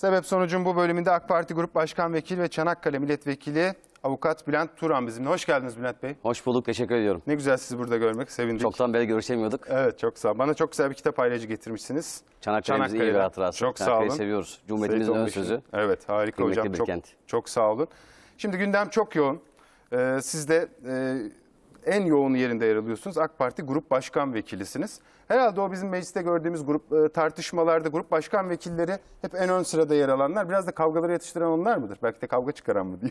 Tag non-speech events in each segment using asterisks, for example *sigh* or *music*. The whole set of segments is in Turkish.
Sebep sonucun bu bölümünde AK Parti Grup Başkan Vekili ve Çanakkale Milletvekili Avukat Bülent Turan bizimle. Hoş geldiniz Bülent Bey. Hoş bulduk, teşekkür ediyorum. Ne güzel sizi burada görmek, sevindik. Çoktan beri görüşemiyorduk. Evet, çok sağ olun. Bana çok güzel bir kitap aileci getirmişsiniz. Çanakkale'mizi iyi bir hatırası. Çok sağ olun. seviyoruz. Cumhuriyetimizin ön sözü. Evet, harika Kıymetli hocam. Çok, çok sağ olun. Şimdi gündem çok yoğun. Ee, siz de e, en yoğun yerinde yer alıyorsunuz. AK Parti Grup Başkan Vekilisiniz. Herhalde o bizim mecliste gördüğümüz grup e, tartışmalarda grup başkan vekilleri hep en ön sırada yer alanlar. Biraz da kavgaları yatıştıran onlar mıdır? Belki de kavga çıkaran mı diye.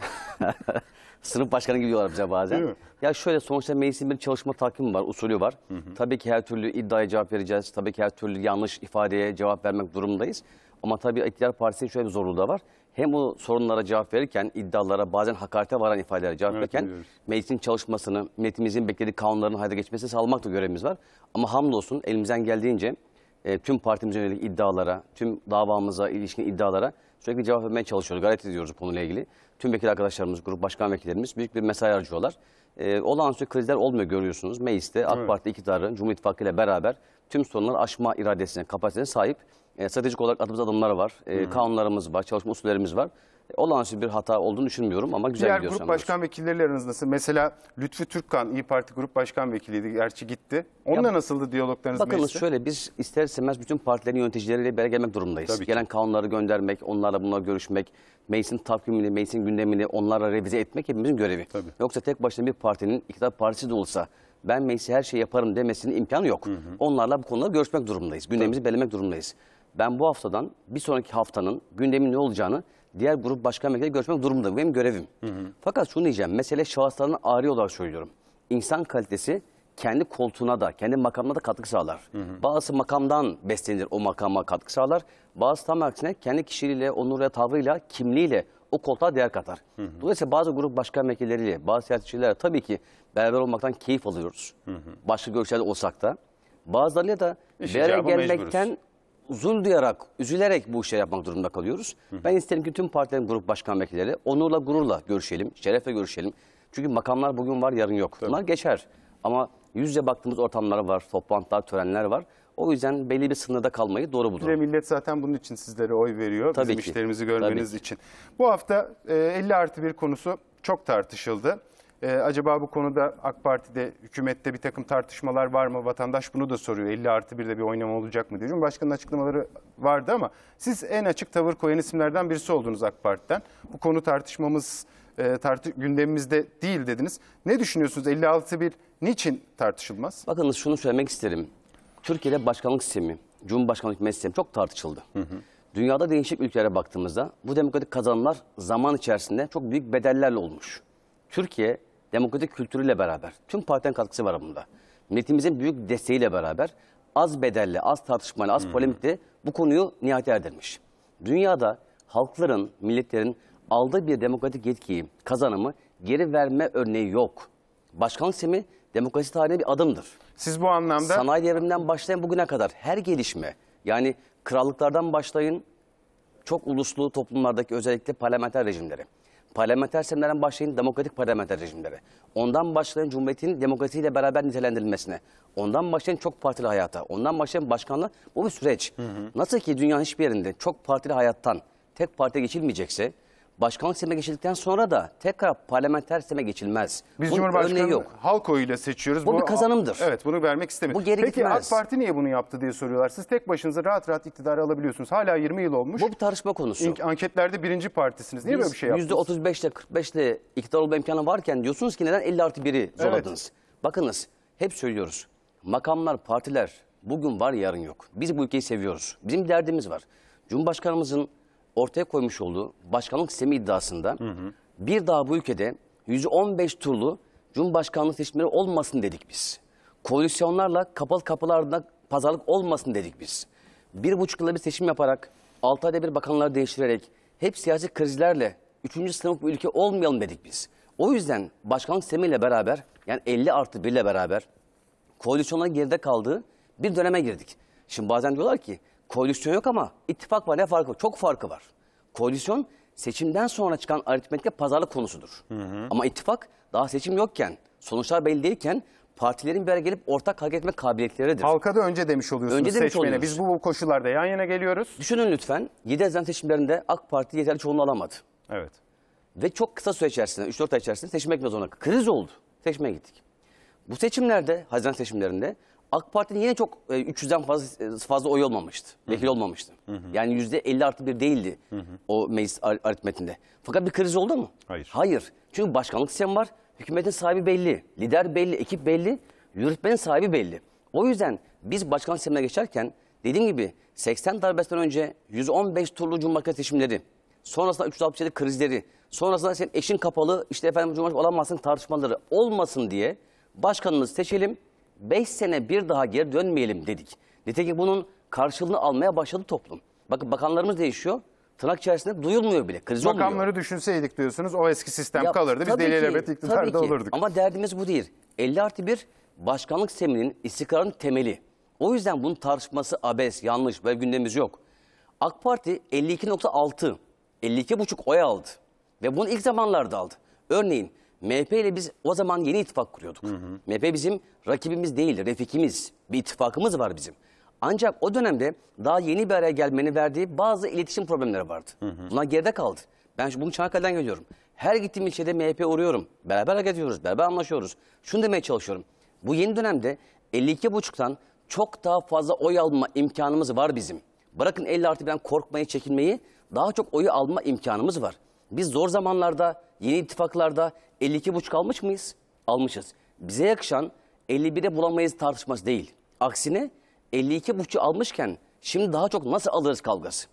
*laughs* Sınıf başkanı gibi diyorlar bize bazen. Ya şöyle sonuçta meclisin bir çalışma takvimi var, usulü var. Hı hı. Tabii ki her türlü iddiaya cevap vereceğiz. Tabii ki her türlü yanlış ifadeye cevap vermek durumundayız. Ama tabii İktidar Partisi'nin şöyle bir zorluğu da var. Hem o sorunlara cevap verirken, iddialara bazen hakarete varan ifadelere cevap evet, verirken biliyoruz. meclisin çalışmasını, metimizin beklediği kanunların hayda geçmesini sağlamak da görevimiz var. Ama hamdolsun elimizden geldiğince e, tüm partimize yönelik iddialara, tüm davamıza ilişkin iddialara sürekli cevap vermeye çalışıyoruz. Gayret ediyoruz bu konuyla ilgili. Tüm vekil arkadaşlarımız, grup başkan vekillerimiz büyük bir mesai harcıyorlar. E, olağanüstü krizler olmuyor görüyorsunuz. Mecliste AK evet. Parti iktidarı, Cumhur İttifakı ile beraber tüm sorunları aşma iradesine, kapasitesine sahip. E, stratejik olarak attığımız adımlar var. E, hmm. kanunlarımız var, çalışma usullerimiz var. E, olağanüstü bir hata olduğunu düşünmüyorum ama güzel Diğer gidiyor. Diğer grup başkan vekilleri aranız nasıl? Mesela Lütfü Türkkan İyi Parti Grup Başkan Vekiliydi. Gerçi gitti. Onunla ya, nasıldı diyaloglarınız? Bakınız meclisi? şöyle biz ister istemez bütün partilerin yöneticileriyle beraber gelmek durumdayız. Tabii Gelen kanunları göndermek, onlarla bunlarla görüşmek, meclisin takvimini, meclisin gündemini onlarla revize etmek hepimizin görevi. Tabii. Yoksa tek başına bir partinin iktidar partisi de olsa ben meclise her şeyi yaparım demesinin imkanı yok. Hı hı. Onlarla bu konuda görüşmek durumundayız. Gündemimizi Tabii. belirlemek durumundayız. Ben bu haftadan bir sonraki haftanın gündemin ne olacağını diğer grup başkan vekilleri görüşmek durumunda. Bu benim görevim. Hı hı. Fakat şunu diyeceğim. Mesele şahısların ağrı olarak söylüyorum. İnsan kalitesi kendi koltuğuna da, kendi makamına da katkı sağlar. Hı hı. Bazısı makamdan beslenir, o makama katkı sağlar. Bazısı tam aksine kendi kişiliğiyle, onuruyla, tavrıyla, kimliğiyle o koltuğa değer katar. Hı hı. Dolayısıyla bazı grup başkan vekilleriyle, bazı siyasetçilerle tabii ki beraber olmaktan keyif alıyoruz. Hı hı. Başka görüşlerde olsak da. Bazılarıyla da beraber gelmekten mecburuz zul duyarak, üzülerek bu işe yapmak durumunda kalıyoruz. Hı hı. Ben isterim ki tüm partilerin grup başkan vekilleri onurla gururla görüşelim, şerefle görüşelim. Çünkü makamlar bugün var, yarın yok. Tabii. Bunlar geçer. Ama yüzle baktığımız ortamlar var, toplantılar, törenler var. O yüzden belli bir sınırda kalmayı doğru bulurum. Ve millet zaten bunun için sizlere oy veriyor. Tabii Bizim ki. işlerimizi görmeniz Tabii. için. Bu hafta 50 e, artı 1 konusu çok tartışıldı. Ee, acaba bu konuda AK Parti'de, hükümette bir takım tartışmalar var mı? Vatandaş bunu da soruyor. 50 artı 1'de bir oynama olacak mı diye. Cumhurbaşkanı'nın açıklamaları vardı ama siz en açık tavır koyan isimlerden birisi oldunuz AK Parti'den. Bu konu tartışmamız e, tartı gündemimizde değil dediniz. Ne düşünüyorsunuz? 56 bir niçin tartışılmaz? Bakınız şunu söylemek isterim. Türkiye'de başkanlık sistemi, cumhurbaşkanlık sistemi çok tartışıldı. Hı hı. Dünyada değişik ülkelere baktığımızda bu demokratik kazanımlar zaman içerisinde çok büyük bedellerle olmuş. Türkiye demokratik kültürüyle beraber, tüm partiden katkısı var bunda. Milletimizin büyük desteğiyle beraber az bedelle, az tartışmayla, az hmm. polemikle bu konuyu nihayete erdirmiş. Dünyada halkların, milletlerin aldığı bir demokratik yetkiyi, kazanımı geri verme örneği yok. Başkanlık sistemi demokrasi tarihine bir adımdır. Siz bu anlamda... Sanayi devriminden başlayan bugüne kadar her gelişme, yani krallıklardan başlayın, çok uluslu toplumlardaki özellikle parlamenter rejimleri, Parlamenter sistemlerden başlayın demokratik parlamenter rejimlere. Ondan başlayın Cumhuriyet'in demokrasiyle beraber nitelendirilmesine. Ondan başlayın çok partili hayata. Ondan başlayın başkanlığa. Bu bir süreç. Hı hı. Nasıl ki dünyanın hiçbir yerinde çok partili hayattan tek partiye geçilmeyecekse Başkanlık sisteme geçildikten sonra da tekrar parlamenter sisteme geçilmez. Biz Bunun Cumhurbaşkanı yok. halk oyuyla seçiyoruz. Bu, bu bir kazanımdır. Evet bunu vermek istemiyorum. Bu geri Peki gitmez. AK Parti niye bunu yaptı diye soruyorlar. Siz tek başınıza rahat rahat iktidarı alabiliyorsunuz. Hala 20 yıl olmuş. Bu bir tartışma konusu. İnk, anketlerde birinci partisiniz. Niye Biz, böyle bir şey yaptınız? %35'le 45'le iktidar olma imkanı varken diyorsunuz ki neden 50 artı 1'i zorladınız? Evet. Bakınız hep söylüyoruz. Makamlar, partiler bugün var yarın yok. Biz bu ülkeyi seviyoruz. Bizim derdimiz var. Cumhurbaşkanımızın ortaya koymuş olduğu başkanlık sistemi iddiasında hı hı. bir daha bu ülkede 115 turlu Cumhurbaşkanlığı seçimleri olmasın dedik biz. Koalisyonlarla kapalı kapılarda pazarlık olmasın dedik biz. Bir buçuk yılda bir seçim yaparak, altı ayda bir bakanları değiştirerek, hep siyasi krizlerle üçüncü sınıf bir ülke olmayalım dedik biz. O yüzden başkanlık sistemiyle beraber yani 50 artı 1 ile beraber koalisyonların geride kaldığı bir döneme girdik. Şimdi bazen diyorlar ki Koalisyon yok ama ittifak var ne farkı var? Çok farkı var. Koalisyon seçimden sonra çıkan aritmetikte pazarlık konusudur. Hı hı. Ama ittifak daha seçim yokken, sonuçlar belli değilken partilerin bir araya gelip ortak hareket etme kabiliyetleridir. Halka da önce demiş oluyorsunuz önce demiş seçmene. Oluyoruz. Biz bu, bu koşullarda yan yana geliyoruz. Düşünün lütfen 7 Haziran seçimlerinde AK Parti yeterli çoğunluğu alamadı. Evet. Ve çok kısa süre içerisinde, 3-4 ay içerisinde seçime gitmez ona. Kriz oldu. Seçime gittik. Bu seçimlerde, Haziran seçimlerinde AK Parti'nin yine çok 300'den e, fazla fazla oy olmamıştı. Vekil olmamıştı. Hı hı. Yani %50 artı bir değildi hı hı. o meclis aritmetinde. Fakat bir kriz oldu mu? Hayır. Hayır. Çünkü başkanlık sistemi var. Hükümetin sahibi belli. Lider belli. Ekip belli. Yürütmenin sahibi belli. O yüzden biz başkanlık sistemine geçerken dediğim gibi 80 darbesinden önce 115 turlu Cumhurbaşkanı seçimleri, sonrasında 367 krizleri, sonrasında senin eşin kapalı işte efendim Cumhurbaşkanı olamazsın tartışmaları olmasın diye başkanımızı seçelim 5 sene bir daha geri dönmeyelim dedik. Nitekim bunun karşılığını almaya başladı toplum. Bakın bakanlarımız değişiyor. Tırnak içerisinde duyulmuyor bile. Kriz olmuyor. Bakanları düşünseydik diyorsunuz o eski sistem Ya, kalırdı. Biz tabii deli ki, elbet tabii iktidarda ki. olurduk. Ama derdimiz bu değil. 50 artı 1 başkanlık sisteminin istikrarın temeli. O yüzden bunun tartışması abes, yanlış ve gündemimiz yok. AK Parti 52.6, 52.5 oy aldı. Ve bunu ilk zamanlarda aldı. Örneğin MHP ile biz o zaman yeni ittifak kuruyorduk. Hı hı. MHP bizim rakibimiz değil, refikimiz. Bir ittifakımız var bizim. Ancak o dönemde daha yeni bir araya gelmenin verdiği bazı iletişim problemleri vardı. Hı hı. Bunlar geride kaldı. Ben bunu Çanakkale'den geliyorum. Her gittiğim ilçede MHP uğruyorum. Beraber hareket ediyoruz, beraber anlaşıyoruz. Şunu demeye çalışıyorum. Bu yeni dönemde 52,5'tan çok daha fazla oy alma imkanımız var bizim. Bırakın 50 artı ben korkmayı, çekinmeyi daha çok oyu alma imkanımız var. Biz zor zamanlarda, yeni ittifaklarda 52,5 almış mıyız? Almışız. Bize yakışan 51'e bulamayız tartışması değil. Aksine 52,5'ü almışken şimdi daha çok nasıl alırız kavgası?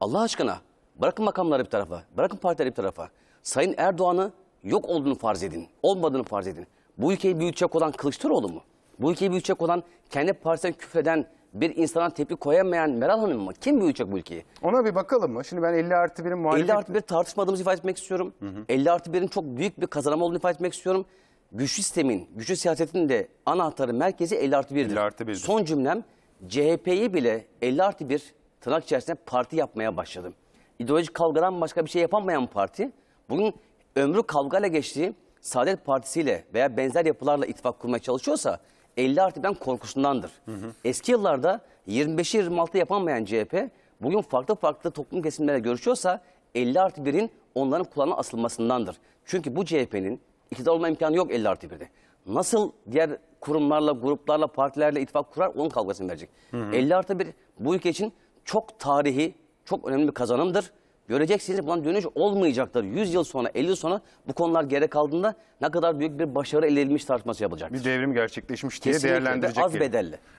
Allah aşkına bırakın makamları bir tarafa, bırakın partileri bir tarafa. Sayın Erdoğan'ı yok olduğunu farz edin, olmadığını farz edin. Bu ülkeyi büyütecek olan Kılıçdaroğlu mu? Bu ülkeyi büyütecek olan kendi partisinden küfreden bir insana tepki koyamayan Meral Hanım mı? Kim büyütecek bu ülkeyi? Ona bir bakalım mı? Şimdi ben 50 artı 1'in muhalefet... 50 artı 1 tartışmadığımızı ifade etmek istiyorum. Hı hı. 50 artı 1'in çok büyük bir kazanım olduğunu ifade etmek istiyorum. Güçlü sistemin, güçlü siyasetin de anahtarı merkezi 50 artı 1'dir. 50 artı 1'dir. Son cümlem CHP'yi bile 50 artı 1 tırnak içerisinde parti yapmaya başladım. İdeolojik kavgadan başka bir şey yapamayan parti bugün ömrü kavgayla geçtiği Saadet Partisi ile veya benzer yapılarla ittifak kurmaya çalışıyorsa 50 artı ben korkusundandır. Hı hı. Eski yıllarda 25'i 26 yapamayan CHP bugün farklı farklı toplum kesimlerle görüşüyorsa 50 artı 1'in onların kulağına asılmasındandır. Çünkü bu CHP'nin iktidar olma imkanı yok 50 artı 1'de. Nasıl diğer kurumlarla, gruplarla, partilerle ittifak kurar onun kavgasını verecek. Hı hı. 50 artı 1 bu ülke için çok tarihi, çok önemli bir kazanımdır. Göreceksiniz buna dönüş olmayacaktır. 100 yıl sonra, 50 yıl sonra bu konular geri kaldığında ne kadar büyük bir başarı elde edilmiş tartışması yapılacak. Bir devrim gerçekleşmiş diye Kesinlikle değerlendirecek. az gibi. bedelli.